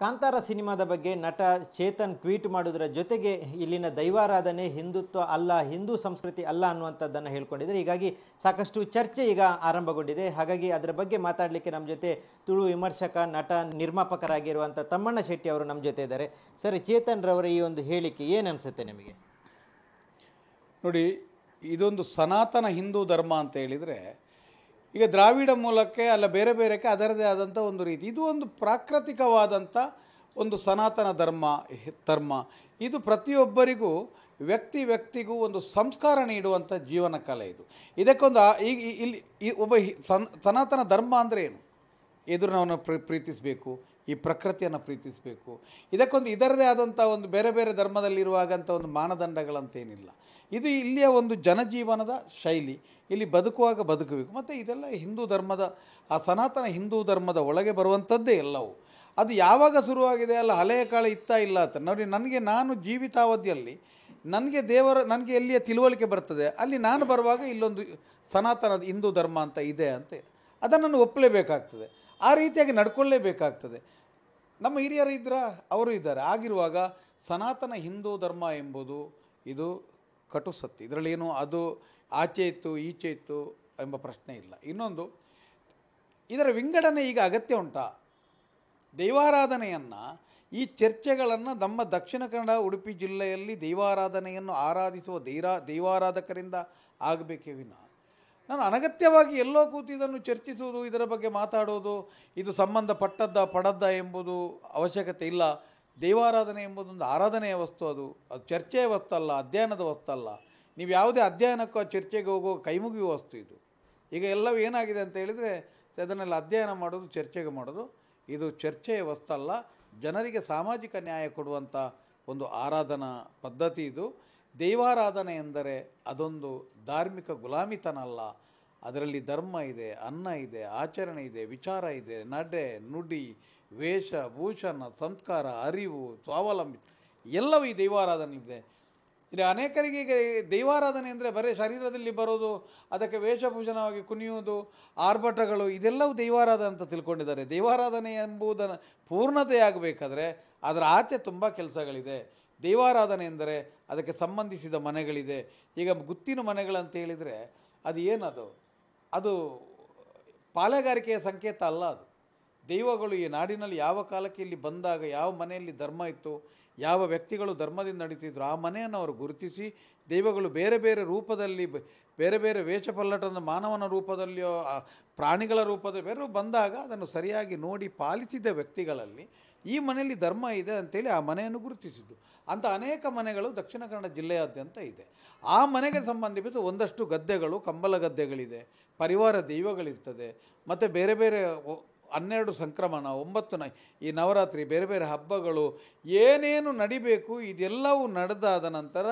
ಕಾಂತಾರ ಸಿನಿಮಾದ ಬಗ್ಗೆ ನಟ ಚೇತನ್ ಟ್ವೀಟ್ ಮಾಡೋದರ ಜೊತೆಗೆ ಇಲ್ಲಿನ ದೈವಾರಾಧನೆ ಹಿಂದುತ್ವ ಅಲ್ಲ ಹಿಂದೂ ಸಂಸ್ಕೃತಿ ಅಲ್ಲ ಅನ್ನುವಂಥದ್ದನ್ನು ಹೇಳ್ಕೊಂಡಿದ್ದಾರೆ ಹೀಗಾಗಿ ಸಾಕಷ್ಟು ಚರ್ಚೆ ಈಗ ಆರಂಭಗೊಂಡಿದೆ ಹಾಗಾಗಿ ಅದರ ಬಗ್ಗೆ ಮಾತಾಡಲಿಕ್ಕೆ ನಮ್ಮ ಜೊತೆ ತುಳು ವಿಮರ್ಶಕ ನಟ ನಿರ್ಮಾಪಕರಾಗಿರುವಂಥ ತಮ್ಮಣ್ಣ ಶೆಟ್ಟಿ ಅವರು ನಮ್ಮ ಜೊತೆ ಇದ್ದಾರೆ ಸರ್ ಚೇತನ್ ರವರ ಈ ಒಂದು ಹೇಳಿಕೆ ಏನು ಅನಿಸುತ್ತೆ ನಿಮಗೆ ನೋಡಿ ಇದೊಂದು ಸನಾತನ ಹಿಂದೂ ಧರ್ಮ ಅಂತ ಹೇಳಿದರೆ ಈಗ ದ್ರಾವಿಡ ಮೂಲಕ್ಕೆ ಅಲ್ಲ ಬೇರೆ ಬೇರೆಕ್ಕೆ ಅದರದೇ ಆದಂಥ ಒಂದು ರೀತಿ ಇದು ಒಂದು ಪ್ರಾಕೃತಿಕವಾದಂಥ ಒಂದು ಸನಾತನ ಧರ್ಮ ಧರ್ಮ ಇದು ಪ್ರತಿಯೊಬ್ಬರಿಗೂ ವ್ಯಕ್ತಿ ವ್ಯಕ್ತಿಗೂ ಒಂದು ಸಂಸ್ಕಾರ ನೀಡುವಂಥ ಜೀವನ ಕಲೆ ಇದು ಇದಕ್ಕೊಂದು ಈಗ ಇಲ್ಲಿ ಒಬ್ಬ ಸನ್ ಸನಾತನ ಧರ್ಮ ಅಂದರೆ ಏನು ಪ್ರೀ ಪ್ರೀತಿಸಬೇಕು ಈ ಪ್ರಕೃತಿಯನ್ನು ಪ್ರೀತಿಸಬೇಕು ಇದಕ್ಕೊಂದು ಇದರದೇ ಆದಂಥ ಒಂದು ಬೇರೆ ಬೇರೆ ಧರ್ಮದಲ್ಲಿರುವಾಗಂಥ ಒಂದು ಮಾನದಂಡಗಳಂತೇನಿಲ್ಲ ಇದು ಇಲ್ಲಿಯ ಒಂದು ಜನಜೀವನದ ಶೈಲಿ ಇಲ್ಲಿ ಬದುಕುವಾಗ ಬದುಕಬೇಕು ಮತ್ತು ಇದೆಲ್ಲ ಹಿಂದೂ ಧರ್ಮದ ಆ ಸನಾತನ ಹಿಂದೂ ಧರ್ಮದ ಒಳಗೆ ಬರುವಂಥದ್ದೇ ಎಲ್ಲವೂ ಅದು ಯಾವಾಗ ಶುರುವಾಗಿದೆ ಅಲ್ಲ ಹಳೆಯ ಕಾಲ ಇತ್ತ ಇಲ್ಲ ಅಂತ ನೋಡಿ ನನಗೆ ನಾನು ಜೀವಿತಾವಧಿಯಲ್ಲಿ ನನಗೆ ದೇವರ ನನಗೆ ಎಲ್ಲಿಯ ತಿಳುವಳಿಕೆ ಬರ್ತದೆ ಅಲ್ಲಿ ನಾನು ಬರುವಾಗ ಇಲ್ಲೊಂದು ಸನಾತನದ ಹಿಂದೂ ಧರ್ಮ ಅಂತ ಇದೆ ಅಂತ ಅದನ್ನು ನಾನು ಒಪ್ಪಲೇಬೇಕಾಗ್ತದೆ ಆ ರೀತಿಯಾಗಿ ನಡ್ಕೊಳ್ಳೇಬೇಕಾಗ್ತದೆ ನಮ್ಮ ಹಿರಿಯರು ಇದ್ರ ಅವರು ಇದ್ದಾರೆ ಆಗಿರುವಾಗ ಸನಾತನ ಹಿಂದೂ ಧರ್ಮ ಎಂಬುದು ಇದು ಕಟು ಸತ್ಯ ಏನು ಅದು ಆಚೆ ಇತ್ತು ಈಚೆ ಇತ್ತು ಎಂಬ ಪ್ರಶ್ನೆ ಇಲ್ಲ ಇನ್ನೊಂದು ಇದರ ವಿಂಗಡಣೆ ಈಗ ಅಗತ್ಯ ಉಂಟ ದೈವಾರಾಧನೆಯನ್ನು ಈ ಚರ್ಚೆಗಳನ್ನು ನಮ್ಮ ದಕ್ಷಿಣ ಕನ್ನಡ ಉಡುಪಿ ಜಿಲ್ಲೆಯಲ್ಲಿ ದೈವಾರಾಧನೆಯನ್ನು ಆರಾಧಿಸುವ ದೈರಾ ದೈವಾರಾಧಕರಿಂದ ಆಗಬೇಕೇ ವಿನ ನಾನು ಅನಗತ್ಯವಾಗಿ ಎಲ್ಲೋ ಕೂತು ಇದನ್ನು ಚರ್ಚಿಸುವುದು ಇದರ ಬಗ್ಗೆ ಮಾತಾಡೋದು ಇದು ಸಂಬಂಧಪಟ್ಟದ್ದ ಪಡದ್ದ ಎಂಬುದು ಅವಶ್ಯಕತೆ ಇಲ್ಲ ದೈವಾರಾಧನೆ ಎಂಬುದೊಂದು ಆರಾಧನೆಯ ವಸ್ತು ಅದು ಅದು ಚರ್ಚೆಯ ವಸ್ತಲ್ಲ ಅಧ್ಯಯನದ ವಸ್ತಲ್ಲ ನೀವು ಯಾವುದೇ ಅಧ್ಯಯನಕ್ಕೂ ಆ ಚರ್ಚೆಗೆ ಹೋಗೋ ಕೈಮುಗಿಯುವ ವಸ್ತು ಇದು ಈಗ ಎಲ್ಲವೂ ಏನಾಗಿದೆ ಅಂತ ಹೇಳಿದರೆ ಅದನ್ನೆಲ್ಲ ಅಧ್ಯಯನ ಮಾಡೋದು ಚರ್ಚೆಗೆ ಮಾಡೋದು ಇದು ಚರ್ಚೆಯ ವಸ್ತಲ್ಲ ಜನರಿಗೆ ಸಾಮಾಜಿಕ ನ್ಯಾಯ ಕೊಡುವಂಥ ಒಂದು ಆರಾಧನಾ ಪದ್ಧತಿ ಇದು ದೈವಾರಾಧನೆ ಎಂದರೆ ಅದೊಂದು ಧಾರ್ಮಿಕ ಗುಲಾಮಿತನ ಅಲ್ಲ ಅದರಲ್ಲಿ ಧರ್ಮ ಇದೆ ಅನ್ನ ಇದೆ ಆಚರಣೆ ಇದೆ ವಿಚಾರ ಇದೆ ನಡೆ ನುಡಿ ವೇಷ ಭೂಷಣ ಸಂಸ್ಕಾರ ಅರಿವು ಸ್ವಾವಲಂಬಿ ಎಲ್ಲವೂ ಈ ದೈವಾರಾಧನೆ ಇದೆ ಇಲ್ಲಿ ಅನೇಕರಿಗೆ ಈಗ ದೈವಾರಾಧನೆ ಅಂದರೆ ಬರೀ ಶರೀರದಲ್ಲಿ ಬರೋದು ಅದಕ್ಕೆ ವೇಷಭೂಷಣವಾಗಿ ಕುಣಿಯುವುದು ಆರ್ಭಟಗಳು ಇದೆಲ್ಲವೂ ದೈವಾರಾಧನೆ ಅಂತ ತಿಳ್ಕೊಂಡಿದ್ದಾರೆ ದೈವಾರಾಧನೆ ಎಂಬುದನ್ನು ಪೂರ್ಣತೆಯಾಗಬೇಕಾದ್ರೆ ಅದರ ಆಚೆ ತುಂಬ ಕೆಲಸಗಳಿದೆ ದೈವಾರಾಧನೆ ಎಂದರೆ ಅದಕ್ಕೆ ಸಂಬಂಧಿಸಿದ ಮನೆಗಳಿದೆ ಈಗ ಗುತ್ತಿನ ಮನೆಗಳಂತ ಹೇಳಿದರೆ ಅದು ಏನದು ಅದು ಪಾಲೆಗಾರಿಕೆಯ ಸಂಕೇತ ಅಲ್ಲ ಅದು ದೈವಗಳು ಈ ನಾಡಿನಲ್ಲಿ ಯಾವ ಕಾಲಕ್ಕೆ ಇಲ್ಲಿ ಬಂದಾಗ ಯಾವ ಮನೆಯಲ್ಲಿ ಧರ್ಮ ಇತ್ತು ಯಾವ ವ್ಯಕ್ತಿಗಳು ಧರ್ಮದಿಂದ ನಡೀತಿದ್ರು ಆ ಮನೆಯನ್ನು ಅವರು ಗುರುತಿಸಿ ದೈವಗಳು ಬೇರೆ ಬೇರೆ ರೂಪದಲ್ಲಿ ಬೇರೆ ಬೇರೆ ವೇಷಪಲ್ಲಟದ ಮಾನವನ ರೂಪದಲ್ಲಿಯೋ ಪ್ರಾಣಿಗಳ ರೂಪದ ಬೇರೆ ಬಂದಾಗ ಅದನ್ನು ಸರಿಯಾಗಿ ನೋಡಿ ಪಾಲಿಸಿದ ವ್ಯಕ್ತಿಗಳಲ್ಲಿ ಈ ಮನೆಯಲ್ಲಿ ಧರ್ಮ ಇದೆ ಅಂತೇಳಿ ಆ ಮನೆಯನ್ನು ಗುರುತಿಸಿದ್ದು ಅಂತ ಅನೇಕ ಮನೆಗಳು ದಕ್ಷಿಣ ಕನ್ನಡ ಜಿಲ್ಲೆಯಾದ್ಯಂತ ಇದೆ ಆ ಮನೆಗೆ ಸಂಬಂಧಿಸಿದ ಒಂದಷ್ಟು ಗದ್ದೆಗಳು ಕಂಬಲ ಗದ್ದೆಗಳಿದೆ ಪರಿವಾರ ದೈವಗಳಿರ್ತದೆ ಮತ್ತು ಬೇರೆ ಬೇರೆ ಹನ್ನೆರಡು ಸಂಕ್ರಮಣ ಒಂಬತ್ತು ನ ಈ ನವರಾತ್ರಿ ಬೇರೆ ಬೇರೆ ಹಬ್ಬಗಳು ಏನೇನು ನಡಿಬೇಕು ಇದೆಲ್ಲವೂ ನಡೆದಾದ ನಂತರ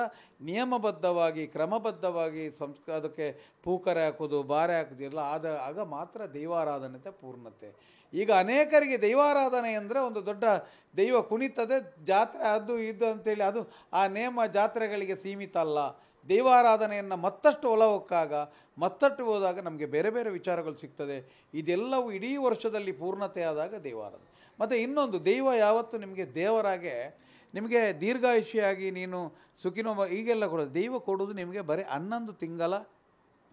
ನಿಯಮಬದ್ಧವಾಗಿ ಕ್ರಮಬದ್ಧವಾಗಿ ಸಂಸ್ಕ ಅದಕ್ಕೆ ಪೂಕರೆ ಹಾಕೋದು ಬಾರೆ ಹಾಕೋದು ಎಲ್ಲ ಆದ ಆಗ ಮಾತ್ರ ದೈವಾರಾಧನೆ ಪೂರ್ಣತೆ ಈಗ ಅನೇಕರಿಗೆ ದೈವಾರಾಧನೆ ಅಂದರೆ ಒಂದು ದೊಡ್ಡ ದೈವ ಕುಣಿತದೆ ಜಾತ್ರೆ ಅದು ಇದು ಅಂತೇಳಿ ಅದು ಆ ನೇಮ ಜಾತ್ರೆಗಳಿಗೆ ಸೀಮಿತ ಅಲ್ಲ ದೇವಾರಾಧನೆಯನ್ನು ಮತ್ತಷ್ಟು ಒಲವಕ್ಕಾಗ ಮತ್ತಷ್ಟು ಹೋದಾಗ ನಮಗೆ ಬೇರೆ ಬೇರೆ ವಿಚಾರಗಳು ಸಿಗ್ತದೆ ಇದೆಲ್ಲವೂ ಇಡೀ ವರ್ಷದಲ್ಲಿ ಪೂರ್ಣತೆ ಆದಾಗ ದೇವಾರಾಧನೆ ಮತ್ತು ಇನ್ನೊಂದು ದೈವ ಯಾವತ್ತು ನಿಮಗೆ ದೇವರಾಗೆ ನಿಮಗೆ ದೀರ್ಘಾಯುಷಿಯಾಗಿ ನೀನು ಸುಖಿನೋ ಈಗೆಲ್ಲ ಕೊಡೋದು ದೈವ ಕೊಡೋದು ನಿಮಗೆ ಬರೀ ಹನ್ನೊಂದು ತಿಂಗಳ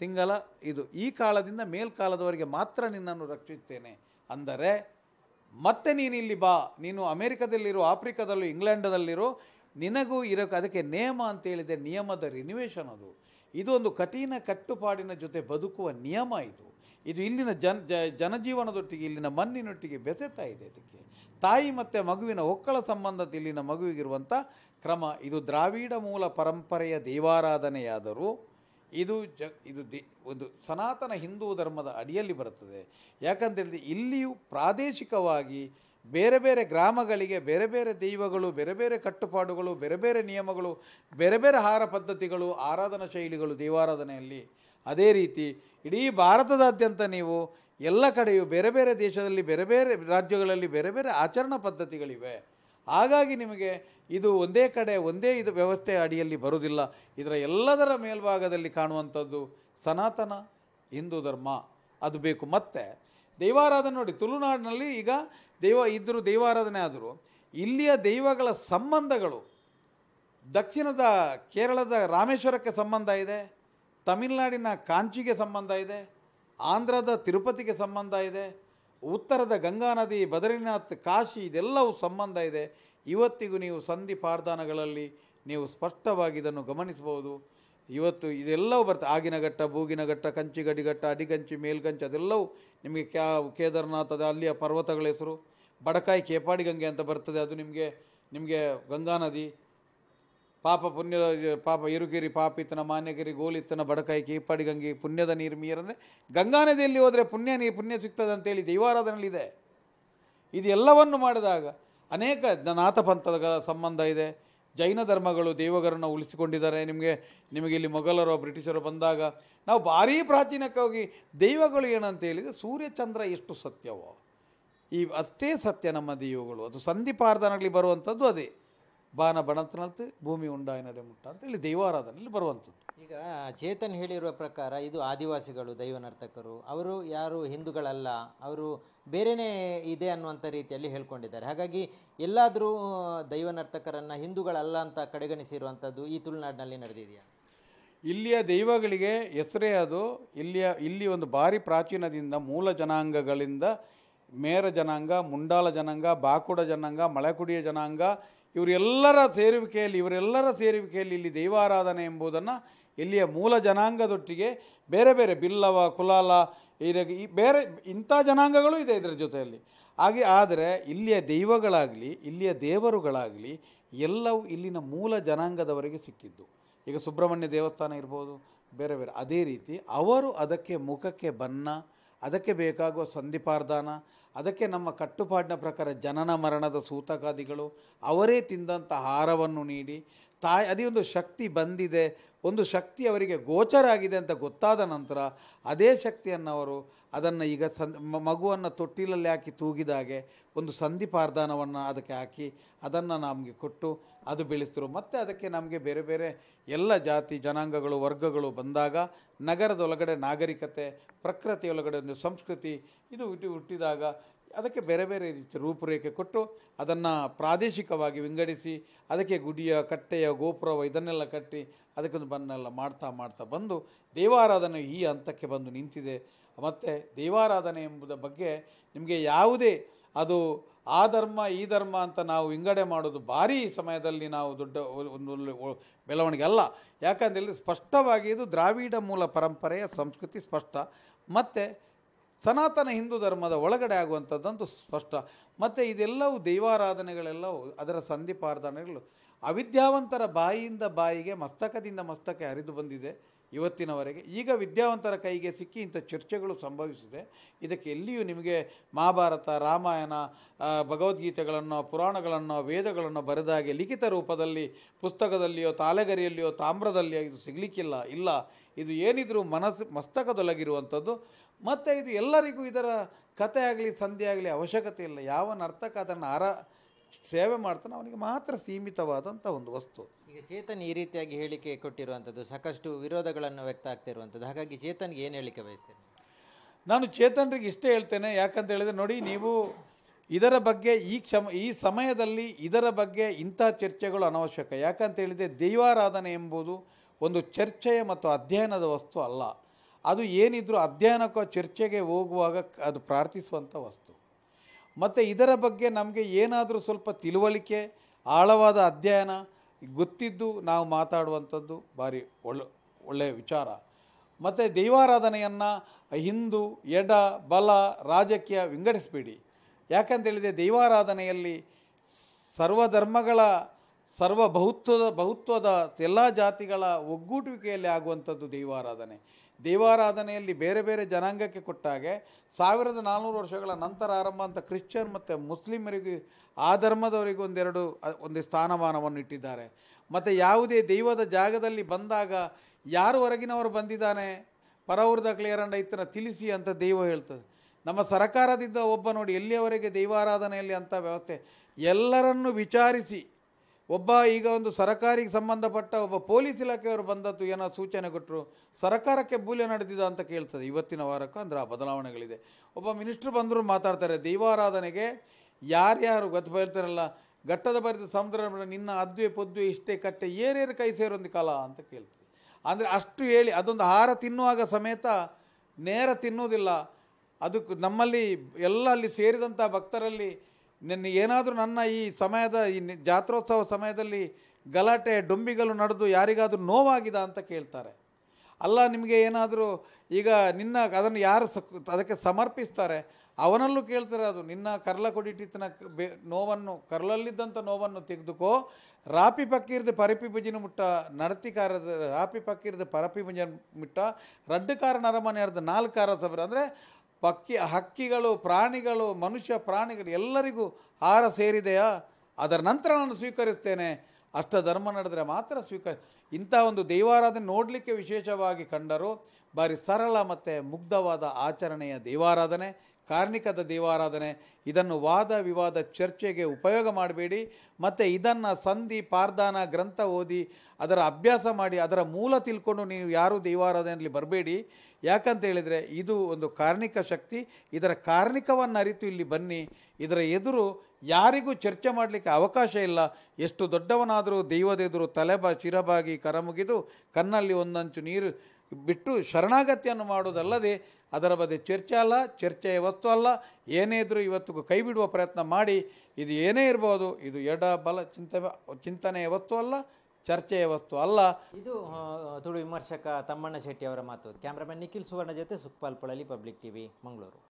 ತಿಂಗಳ ಇದು ಈ ಕಾಲದಿಂದ ಮೇಲ್ಕಾಲದವರೆಗೆ ಮಾತ್ರ ನಿನ್ನನ್ನು ರಕ್ಷಿಸ್ತೇನೆ ಅಂದರೆ ಮತ್ತೆ ಇಲ್ಲಿ ಬಾ ನೀನು ಅಮೇರಿಕಾದಲ್ಲಿರೋ ಆಫ್ರಿಕಾದಲ್ಲೂ ಇಂಗ್ಲೆಂಡದಲ್ಲಿರೋ ನಿನಗೂ ಇರೋಕೆ ಅದಕ್ಕೆ ನೇಮ ಅಂತೇಳಿದೆ ನಿಯಮದ ರಿನಿವೇಶನ್ ಅದು ಇದೊಂದು ಕಠಿಣ ಕಟ್ಟುಪಾಡಿನ ಜೊತೆ ಬದುಕುವ ನಿಯಮ ಇದು ಇದು ಇಲ್ಲಿನ ಜನ ಜನಜೀವನದೊಟ್ಟಿಗೆ ಇಲ್ಲಿನ ಮಣ್ಣಿನೊಟ್ಟಿಗೆ ಬೆಸೆತಾ ಇದೆ ಅದಕ್ಕೆ ತಾಯಿ ಮತ್ತು ಮಗುವಿನ ಒಕ್ಕಳ ಸಂಬಂಧ ಇಲ್ಲಿನ ಮಗುವಿಗಿರುವಂಥ ಕ್ರಮ ಇದು ದ್ರಾವಿಡ ಮೂಲ ಪರಂಪರೆಯ ದೇವಾರಾಧನೆಯಾದರೂ ಇದು ಜ ಇದು ದಿ ಒಂದು ಸನಾತನ ಹಿಂದೂ ಧರ್ಮದ ಅಡಿಯಲ್ಲಿ ಬರುತ್ತದೆ ಯಾಕಂತೇಳಿದ್ರೆ ಇಲ್ಲಿಯೂ ಪ್ರಾದೇಶಿಕವಾಗಿ ಬೇರೆ ಬೇರೆ ಗ್ರಾಮಗಳಿಗೆ ಬೇರೆ ಬೇರೆ ದೈವಗಳು ಬೇರೆ ಬೇರೆ ಕಟ್ಟುಪಾಡುಗಳು ಬೇರೆ ಬೇರೆ ನಿಯಮಗಳು ಬೇರೆ ಬೇರೆ ಆಹಾರ ಪದ್ಧತಿಗಳು ಆರಾಧನಾ ಶೈಲಿಗಳು ದೇವಾರಾಧನೆಯಲ್ಲಿ ಅದೇ ರೀತಿ ಇಡೀ ಭಾರತದಾದ್ಯಂತ ನೀವು ಎಲ್ಲ ಕಡೆಯೂ ಬೇರೆ ಬೇರೆ ದೇಶದಲ್ಲಿ ಬೇರೆ ಬೇರೆ ರಾಜ್ಯಗಳಲ್ಲಿ ಬೇರೆ ಬೇರೆ ಆಚರಣಾ ಪದ್ಧತಿಗಳಿವೆ ಹಾಗಾಗಿ ನಿಮಗೆ ಇದು ಒಂದೇ ಕಡೆ ಒಂದೇ ಇದು ವ್ಯವಸ್ಥೆ ಅಡಿಯಲ್ಲಿ ಬರುವುದಿಲ್ಲ ಇದರ ಎಲ್ಲದರ ಮೇಲ್ಭಾಗದಲ್ಲಿ ಕಾಣುವಂಥದ್ದು ಸನಾತನ ಹಿಂದೂ ಧರ್ಮ ಅದು ಬೇಕು ಮತ್ತು ದೈವಾರಾಧನೆ ನೋಡಿ ತುಳುನಾಡಿನಲ್ಲಿ ಈಗ ದೈವ ಇದ್ದರು ದೈವಾರಾಧನೆ ಆದರು ಇಲ್ಲಿಯ ದೈವಗಳ ಸಂಬಂಧಗಳು ದಕ್ಷಿಣದ ಕೇರಳದ ರಾಮೇಶ್ವರಕ್ಕೆ ಸಂಬಂಧ ಇದೆ ತಮಿಳುನಾಡಿನ ಕಾಂಚಿಗೆ ಸಂಬಂಧ ಇದೆ ಆಂಧ್ರದ ತಿರುಪತಿಗೆ ಸಂಬಂಧ ಇದೆ ಉತ್ತರದ ಗಂಗಾ ನದಿ ಬದರಿನಾಥ್ ಕಾಶಿ ಇದೆಲ್ಲವೂ ಸಂಬಂಧ ಇದೆ ಇವತ್ತಿಗೂ ನೀವು ಸಂಧಿ ಪಾರ್ದಾನಗಳಲ್ಲಿ ನೀವು ಸ್ಪಷ್ಟವಾಗಿ ಇದನ್ನು ಗಮನಿಸಬಹುದು ಇವತ್ತು ಇದೆಲ್ಲವೂ ಬರ್ತದೆ ಆಗಿನ ಘಟ್ಟ ಬೂಗಿನ ಘಟ್ಟ ಕಂಚಿಗಡಿ ಘಟ್ಟ ಅಡಿಗಂಚಿ ಮೇಲ್ಗಂಚಿ ಅದೆಲ್ಲವೂ ನಿಮಗೆ ಕ್ಯಾ ಕೇದಾರನಾಥದ ಅಲ್ಲಿಯ ಪರ್ವತಗಳ ಹೆಸರು ಬಡಕಾಯಿ ಕೇಪಾಡಿ ಗಂಗೆ ಅಂತ ಬರ್ತದೆ ಅದು ನಿಮಗೆ ನಿಮಗೆ ಗಂಗಾ ನದಿ ಪಾಪ ಪುಣ್ಯ ಪಾಪ ಇರುಗಿರಿ ಪಾಪಿತನ ಮಾನ್ಯಗಿರಿ ಗೋಲಿತನ ಬಡಕಾಯಿ ಕೇಪಾಡಿ ಗಂಗೆ ಪುಣ್ಯದ ನೀರು ಮೀರಂದರೆ ಗಂಗಾ ನದಿಯಲ್ಲಿ ಹೋದರೆ ಪುಣ್ಯ ನೀರು ಪುಣ್ಯ ಸಿಗ್ತದೆ ಅಂತೇಳಿ ದೈವಾರಾಧನೆಯಲ್ಲಿದೆ ಇದೆಲ್ಲವನ್ನು ಮಾಡಿದಾಗ ಅನೇಕ ನಾಥಪಂಥದ ಸಂಬಂಧ ಇದೆ ಜೈನ ಧರ್ಮಗಳು ದೇವಗರನ್ನು ಉಳಿಸಿಕೊಂಡಿದ್ದಾರೆ ನಿಮಗೆ ನಿಮಗೆ ಇಲ್ಲಿ ಮೊಘಲರು ಬ್ರಿಟಿಷರು ಬಂದಾಗ ನಾವು ಭಾರೀ ಪ್ರಾಚೀನಕ್ಕಾಗಿ ದೈವಗಳು ಏನಂತ ಹೇಳಿದರೆ ಸೂರ್ಯಚಂದ್ರ ಎಷ್ಟು ಸತ್ಯವೋ ಈ ಅಷ್ಟೇ ಸತ್ಯ ನಮ್ಮ ದೈವಗಳು ಅದು ಸಂಧಿಪಾರ್ಧನಗಳಿಗೆ ಬರುವಂಥದ್ದು ಅದೇ ಬಾನ ಬಣತನಂತೆ ಭೂಮಿ ಉಂಡಾಯನಡೆ ಮುಟ್ಟ ಅಂತ ಇಲ್ಲಿ ದೈವಾರಾಧನೆಯಲ್ಲಿ ಬರುವಂಥದ್ದು ಈಗ ಚೇತನ್ ಹೇಳಿರುವ ಪ್ರಕಾರ ಇದು ಆದಿವಾಸಿಗಳು ದೈವನರ್ತಕರು ಅವರು ಯಾರು ಹಿಂದೂಗಳಲ್ಲ ಅವರು ಬೇರೆಯೇ ಇದೆ ಅನ್ನುವಂಥ ರೀತಿಯಲ್ಲಿ ಹೇಳ್ಕೊಂಡಿದ್ದಾರೆ ಹಾಗಾಗಿ ಎಲ್ಲಾದರೂ ದೈವ ನರ್ತಕರನ್ನು ಹಿಂದೂಗಳಲ್ಲ ಅಂತ ಕಡೆಗಣಿಸಿರುವಂಥದ್ದು ಈ ತುಳುನಾಡಿನಲ್ಲಿ ನಡೆದಿದೆಯಾ ಇಲ್ಲಿಯ ದೈವಗಳಿಗೆ ಹೆಸರೇ ಅದು ಇಲ್ಲಿಯ ಇಲ್ಲಿ ಒಂದು ಭಾರಿ ಪ್ರಾಚೀನದಿಂದ ಮೂಲ ಜನಾಂಗಗಳಿಂದ ಮೇರ ಜನಾಂಗ ಮುಂಡಾಲ ಜನಾಂಗ ಬಾಕುಡ ಜನಾಂಗ ಮಳೆಕುಡಿಯ ಜನಾಂಗ ಇವರೆಲ್ಲರ ಸೇರುವಿಕೆಯಲ್ಲಿ ಇವರೆಲ್ಲರ ಸೇರುವಿಕೆಯಲ್ಲಿ ಇಲ್ಲಿ ದೈವಾರಾಧನೆ ಎಂಬುದನ್ನು ಇಲ್ಲಿಯ ಮೂಲ ಜನಾಂಗದೊಟ್ಟಿಗೆ ಬೇರೆ ಬೇರೆ ಬಿಲ್ಲವ ಕುಲಾಲ ಇದಕ್ಕೆ ಈ ಬೇರೆ ಇಂಥ ಜನಾಂಗಗಳು ಇದೆ ಇದರ ಜೊತೆಯಲ್ಲಿ ಹಾಗೆ ಆದರೆ ಇಲ್ಲಿಯ ದೈವಗಳಾಗಲಿ ಇಲ್ಲಿಯ ದೇವರುಗಳಾಗಲಿ ಎಲ್ಲವೂ ಇಲ್ಲಿನ ಮೂಲ ಜನಾಂಗದವರಿಗೆ ಸಿಕ್ಕಿದ್ದು ಈಗ ಸುಬ್ರಹ್ಮಣ್ಯ ದೇವಸ್ಥಾನ ಇರ್ಬೋದು ಬೇರೆ ಬೇರೆ ಅದೇ ರೀತಿ ಅವರು ಅದಕ್ಕೆ ಮುಖಕ್ಕೆ ಬಣ್ಣ ಅದಕ್ಕೆ ಬೇಕಾಗುವ ಸಂಧಿಪಾರ್ಧಾನ ಅದಕ್ಕೆ ನಮ್ಮ ಕಟ್ಟುಪಾಡಿನ ಪ್ರಕಾರ ಜನನ ಮರಣದ ಸೂತಕಾದಿಗಳು ಅವರೇ ತಿಂದಂಥ ಆಹಾರವನ್ನು ನೀಡಿ ತಾಯಿ ಅದೇ ಒಂದು ಶಕ್ತಿ ಬಂದಿದೆ ಒಂದು ಶಕ್ತಿ ಅವರಿಗೆ ಗೋಚರ ಆಗಿದೆ ಅಂತ ಗೊತ್ತಾದ ನಂತರ ಅದೇ ಶಕ್ತಿಯನ್ನು ಅವರು ಅದನ್ನು ಈಗ ಸಂ ಮಗುವನ್ನು ತೊಟ್ಟಿಲಲ್ಲಿ ಹಾಕಿ ತೂಗಿದಾಗೆ ಒಂದು ಸಂಧಿಪಾರ್ಧಾನವನ್ನು ಅದಕ್ಕೆ ಹಾಕಿ ಅದನ್ನು ನಮಗೆ ಕೊಟ್ಟು ಅದು ಬೆಳೆಸಿದ್ರು ಮತ್ತು ಅದಕ್ಕೆ ನಮಗೆ ಬೇರೆ ಬೇರೆ ಎಲ್ಲ ಜಾತಿ ಜನಾಂಗಗಳು ವರ್ಗಗಳು ಬಂದಾಗ ನಗರದೊಳಗಡೆ ನಾಗರಿಕತೆ ಪ್ರಕೃತಿಯೊಳಗಡೆ ಒಂದು ಸಂಸ್ಕೃತಿ ಇದು ಹುಟ್ಟಿ ಹುಟ್ಟಿದಾಗ ಅದಕ್ಕೆ ಬೇರೆ ಬೇರೆ ರೀತಿಯ ರೂಪುರೇಖೆ ಕೊಟ್ಟು ಅದನ್ನು ಪ್ರಾದೇಶಿಕವಾಗಿ ವಿಂಗಡಿಸಿ ಅದಕ್ಕೆ ಗುಡಿಯ ಕಟ್ಟೆಯ ಗೋಪುರವ ಇದನ್ನೆಲ್ಲ ಕಟ್ಟಿ ಅದಕ್ಕೊಂದು ಬನ್ನೆಲ್ಲ ಮಾಡ್ತಾ ಮಾಡ್ತಾ ಬಂದು ದೇವಾರಾಧನೆ ಈ ಹಂತಕ್ಕೆ ಬಂದು ನಿಂತಿದೆ ಮತ್ತು ದೇವಾರಾಧನೆ ಎಂಬುದರ ಬಗ್ಗೆ ನಿಮಗೆ ಯಾವುದೇ ಅದು ಆ ಧರ್ಮ ಈ ಧರ್ಮ ಅಂತ ನಾವು ವಿಂಗಡೆ ಮಾಡೋದು ಭಾರಿ ಸಮಯದಲ್ಲಿ ನಾವು ದೊಡ್ಡ ಒಂದು ಬೆಳವಣಿಗೆ ಅಲ್ಲ ಯಾಕಂದರೆ ಸ್ಪಷ್ಟವಾಗಿ ಇದು ದ್ರಾವಿಡ ಮೂಲ ಪರಂಪರೆಯ ಸಂಸ್ಕೃತಿ ಸ್ಪಷ್ಟ ಮತ್ತು ಸನಾತನ ಹಿಂದೂ ಧರ್ಮದ ಒಳಗಡೆ ಆಗುವಂಥದ್ದಂತೂ ಸ್ಪಷ್ಟ ಮತ್ತು ಇದೆಲ್ಲವೂ ದೈವಾರಾಧನೆಗಳೆಲ್ಲವೂ ಅದರ ಸಂಧಿಪಾರಾಧನೆಗಳು ಅವಿದ್ಯಾವಂತರ ಬಾಯಿಯಿಂದ ಬಾಯಿಗೆ ಮಸ್ತಕದಿಂದ ಮಸ್ತಕ್ಕೆ ಹರಿದು ಬಂದಿದೆ ಇವತ್ತಿನವರೆಗೆ ಈಗ ವಿದ್ಯಾವಂತರ ಕೈಗೆ ಸಿಕ್ಕಿ ಇಂಥ ಚರ್ಚೆಗಳು ಸಂಭವಿಸಿದೆ ಇದಕ್ಕೆ ಎಲ್ಲಿಯೂ ನಿಮಗೆ ಮಹಾಭಾರತ ರಾಮಾಯಣ ಭಗವದ್ಗೀತೆಗಳನ್ನು ಪುರಾಣಗಳನ್ನು ವೇದಗಳನ್ನು ಬರೆದಾಗೆ ಲಿಖಿತ ರೂಪದಲ್ಲಿ ಪುಸ್ತಕದಲ್ಲಿಯೋ ತಾಲೆಗರಿಯಲ್ಲಿಯೋ ತಾಮ್ರದಲ್ಲಿಯೋ ಇದು ಸಿಗಲಿಕ್ಕಿಲ್ಲ ಇಲ್ಲ ಇದು ಏನಿದ್ರೂ ಮನಸ್ಸು ಮಸ್ತಕದೊಳಗಿರುವಂಥದ್ದು ಮತ್ತು ಇದು ಎಲ್ಲರಿಗೂ ಇದರ ಕಥೆ ಆಗಲಿ ಸಂಧಿ ಆಗಲಿ ಅವಶ್ಯಕತೆ ಇಲ್ಲ ಯಾವ ನರ್ತಕ ಅದನ್ನು ಆರ ಸೇವೆ ಮಾಡ್ತಾನೆ ಅವನಿಗೆ ಮಾತ್ರ ಸೀಮಿತವಾದಂಥ ಒಂದು ವಸ್ತು ಈಗ ಚೇತನ್ ಈ ರೀತಿಯಾಗಿ ಹೇಳಿಕೆ ಕೊಟ್ಟಿರುವಂಥದ್ದು ಸಾಕಷ್ಟು ವಿರೋಧಗಳನ್ನು ವ್ಯಕ್ತ ಆಗ್ತಿರುವಂಥದ್ದು ಹಾಗಾಗಿ ಚೇತನ್ಗೆ ಏನು ಹೇಳಿಕೆ ಬಯಸ್ತೇನೆ ನಾನು ಚೇತನ್ರಿಗೆ ಇಷ್ಟೇ ಹೇಳ್ತೇನೆ ಯಾಕಂತ ಹೇಳಿದ್ರೆ ನೋಡಿ ನೀವು ಇದರ ಬಗ್ಗೆ ಈ ಕ್ಷಮ ಈ ಸಮಯದಲ್ಲಿ ಇದರ ಬಗ್ಗೆ ಇಂಥ ಚರ್ಚೆಗಳು ಅನವಶ್ಯಕ ಯಾಕಂತ ಹೇಳಿದರೆ ದೈವಾರಾಧನೆ ಎಂಬುದು ಒಂದು ಚರ್ಚೆಯ ಮತ್ತು ಅಧ್ಯಯನದ ವಸ್ತು ಅಲ್ಲ ಅದು ಏನಿದ್ರೂ ಅಧ್ಯಯನಕ್ಕೋ ಚರ್ಚೆಗೆ ಹೋಗುವಾಗ ಅದು ಪ್ರಾರ್ಥಿಸುವಂಥ ವಸ್ತು ಮತ್ತು ಇದರ ಬಗ್ಗೆ ನಮಗೆ ಏನಾದರೂ ಸ್ವಲ್ಪ ತಿಳುವಳಿಕೆ ಆಳವಾದ ಅಧ್ಯಯನ ಗೊತ್ತಿದ್ದು ನಾವು ಮಾತಾಡುವಂಥದ್ದು ಭಾರಿ ಒಳ್ಳೆ ಒಳ್ಳೆಯ ವಿಚಾರ ಮತ್ತು ದೈವಾರಾಧನೆಯನ್ನು ಹಿಂದೂ ಎಡ ಬಲ ರಾಜಕೀಯ ವಿಂಗಡಿಸಬೇಡಿ ಯಾಕಂತೇಳಿದರೆ ದೈವಾರಾಧನೆಯಲ್ಲಿ ಸರ್ವಧರ್ಮಗಳ ಸರ್ವ ಬಹುತ್ವದ ಎಲ್ಲ ಜಾತಿಗಳ ಒಗ್ಗೂಟುವಿಕೆಯಲ್ಲಿ ಆಗುವಂಥದ್ದು ದೈವಾರಾಧನೆ ದೇವಾರಾಧನೆಯಲ್ಲಿ ಬೇರೆ ಬೇರೆ ಜನಾಂಗಕ್ಕೆ ಕೊಟ್ಟಾಗೆ ಸಾವಿರದ ನಾಲ್ನೂರು ವರ್ಷಗಳ ನಂತರ ಆರಂಭ ಅಂತ ಕ್ರಿಶ್ಚಿಯನ್ ಮತ್ತು ಮುಸ್ಲಿಮರಿಗೆ ಆ ಧರ್ಮದವರಿಗೆ ಒಂದೆರಡು ಒಂದು ಸ್ಥಾನಮಾನವನ್ನು ಇಟ್ಟಿದ್ದಾರೆ ಮತ್ತು ಯಾವುದೇ ದೈವದ ಜಾಗದಲ್ಲಿ ಬಂದಾಗ ಯಾರು ಹೊರಗಿನವರು ಬಂದಿದ್ದಾನೆ ಪರವೃದ ಕ್ಲಿಯರಂಡ್ ಐತನ ತಿಳಿಸಿ ಅಂತ ದೈವ ಹೇಳ್ತದೆ ನಮ್ಮ ಸರಕಾರದಿಂದ ಒಬ್ಬ ನೋಡಿ ಎಲ್ಲಿಯವರೆಗೆ ದೈವಾರಾಧನೆಯಲ್ಲಿ ಅಂಥ ವ್ಯವಸ್ಥೆ ಎಲ್ಲರನ್ನು ವಿಚಾರಿಸಿ ಒಬ್ಬ ಈಗ ಒಂದು ಸರಕಾರಿಗೆ ಸಂಬಂಧಪಟ್ಟ ಒಬ್ಬ ಪೊಲೀಸ್ ಇಲಾಖೆಯವರು ಬಂದದ್ದು ಏನೋ ಸೂಚನೆ ಕೊಟ್ಟರು ಸರ್ಕಾರಕ್ಕೆ ಬೂಲೆ ನಡೆದಿದೆ ಅಂತ ಕೇಳ್ತದೆ ಇವತ್ತಿನ ವಾರಕ್ಕೂ ಅಂದರೆ ಆ ಬದಲಾವಣೆಗಳಿದೆ ಒಬ್ಬ ಮಿನಿಸ್ಟ್ರು ಬಂದರೂ ಮಾತಾಡ್ತಾರೆ ದೈವಾರಾಧನೆಗೆ ಯಾರ್ಯಾರು ಗೊತ್ತು ಬರ್ತಾರಲ್ಲ ಘಟ್ಟದ ಬರೆದ ಸಮುದ್ರ ನಿನ್ನ ಅದ್ವೆ ಪೊದ್ವೆ ಇಷ್ಟೇ ಕಟ್ಟೆ ಏರೇರು ಕೈ ಸೇರೊಂದು ಕಾಲ ಅಂತ ಕೇಳ್ತದೆ ಅಂದರೆ ಅಷ್ಟು ಹೇಳಿ ಅದೊಂದು ಆಹಾರ ತಿನ್ನುವಾಗ ಸಮೇತ ನೇರ ತಿನ್ನುವುದಿಲ್ಲ ಅದಕ್ಕೆ ನಮ್ಮಲ್ಲಿ ಎಲ್ಲ ಅಲ್ಲಿ ಸೇರಿದಂಥ ಭಕ್ತರಲ್ಲಿ ನಿನ್ನ ಏನಾದರೂ ನನ್ನ ಈ ಸಮಯದ ಈ ಜಾತ್ರೋತ್ಸವ ಸಮಯದಲ್ಲಿ ಗಲಾಟೆ ಡೊಂಬಿಗಲು ನಡೆದು ಯಾರಿಗಾದರೂ ನೋವಾಗಿದೆ ಅಂತ ಕೇಳ್ತಾರೆ ಅಲ್ಲ ನಿಮಗೆ ಏನಾದರೂ ಈಗ ನಿನ್ನ ಅದನ್ನು ಯಾರು ಅದಕ್ಕೆ ಸಮರ್ಪಿಸ್ತಾರೆ ಅವನಲ್ಲೂ ಕೇಳ್ತಾರೆ ಅದು ನಿನ್ನ ಕರ್ಲ ಕೊಡಿಟ್ಟಿತ್ತಿನ ಬೆ ನೋವನ್ನು ಕರ್ಲಲ್ಲಿದ್ದಂಥ ನೋವನ್ನು ತೆಗೆದುಕೋ ರಾಪಿ ಪಕ್ಕೀರ್ದ ಪರಪಿ ಭುಜಿನ ಮುಟ್ಟ ಕಾರದ ರಾಪಿ ಪಕ್ಕೀರ್ದ ಪರಪಿ ಭುಜನ ಮುಟ್ಟ ರಡ್ಡು ಕಾರ ನರಮನೆ ಅರ್ಧ ನಾಲ್ಕು ಕಾರ ಸಬ್ರ ಅಂದರೆ ಪಕ್ಕಿ ಹಕ್ಕಿಗಳು ಪ್ರಾಣಿಗಳು ಮನುಷ್ಯ ಪ್ರಾಣಿಗಳು ಎಲ್ಲರಿಗೂ ಆಹಾರ ಸೇರಿದೆಯಾ ಅದರ ನಂತರ ನಾನು ಸ್ವೀಕರಿಸ್ತೇನೆ ಅಷ್ಟ ಧರ್ಮ ನಡೆದರೆ ಮಾತ್ರ ಸ್ವೀಕರಿಸ ಇಂಥ ಒಂದು ದೇವಾರಾಧನೆ ನೋಡಲಿಕ್ಕೆ ವಿಶೇಷವಾಗಿ ಕಂಡರು ಬಾರಿ ಸರಳ ಮತ್ತು ಮುಗ್ಧವಾದ ಆಚರಣೆಯ ದೇವಾರಾಧನೆ ಕಾರ್ಣಿಕದ ದೇವಾರಾಧನೆ ಇದನ್ನು ವಾದ ವಿವಾದ ಚರ್ಚೆಗೆ ಉಪಯೋಗ ಮಾಡಬೇಡಿ ಮತ್ತು ಇದನ್ನು ಸಂಧಿ ಪಾರ್ದಾನ ಗ್ರಂಥ ಓದಿ ಅದರ ಅಭ್ಯಾಸ ಮಾಡಿ ಅದರ ಮೂಲ ತಿಳ್ಕೊಂಡು ನೀವು ಯಾರು ದೇವಾರಾಧನೆಯಲ್ಲಿ ಬರಬೇಡಿ ಯಾಕಂತ ಹೇಳಿದರೆ ಇದು ಒಂದು ಕಾರ್ಣಿಕ ಶಕ್ತಿ ಇದರ ಕಾರ್ಣಿಕವನ್ನು ಅರಿತು ಇಲ್ಲಿ ಬನ್ನಿ ಇದರ ಎದುರು ಯಾರಿಗೂ ಚರ್ಚೆ ಮಾಡಲಿಕ್ಕೆ ಅವಕಾಶ ಇಲ್ಲ ಎಷ್ಟು ದೊಡ್ಡವನಾದರೂ ದೈವದೆದುರು ತಲೆಬ ಚಿರಬಾಗಿ ಕರಮುಗಿದು ಕಣ್ಣಲ್ಲಿ ಒಂದಂಚು ನೀರು ಬಿಟ್ಟು ಶರಣಾಗತಿಯನ್ನು ಮಾಡುವುದಲ್ಲದೆ ಅದರ ಬಗ್ಗೆ ಚರ್ಚೆ ಅಲ್ಲ ಚರ್ಚೆಯ ವಸ್ತು ಅಲ್ಲ ಏನೇ ಇದ್ದರೂ ಇವತ್ತಿಗೂ ಕೈ ಬಿಡುವ ಪ್ರಯತ್ನ ಮಾಡಿ ಇದು ಏನೇ ಇರ್ಬೋದು ಇದು ಎಡ ಬಲ ಚಿಂತ ಚಿಂತನೆಯ ವಸ್ತು ಅಲ್ಲ ಚರ್ಚೆಯ ವಸ್ತು ಅಲ್ಲ ಇದು ತುಳು ವಿಮರ್ಶಕ ತಮ್ಮಣ್ಣ ಶೆಟ್ಟಿ ಅವರ ಮಾತು ಕ್ಯಾಮ್ರಾಮನ್ ನಿಖಿಲ್ ಸುವರ್ಣ ಜೊತೆ ಸುಕ್ಪಾಲ್ ಪಬ್ಲಿಕ್ ಟಿವಿ ಮಂಗಳೂರು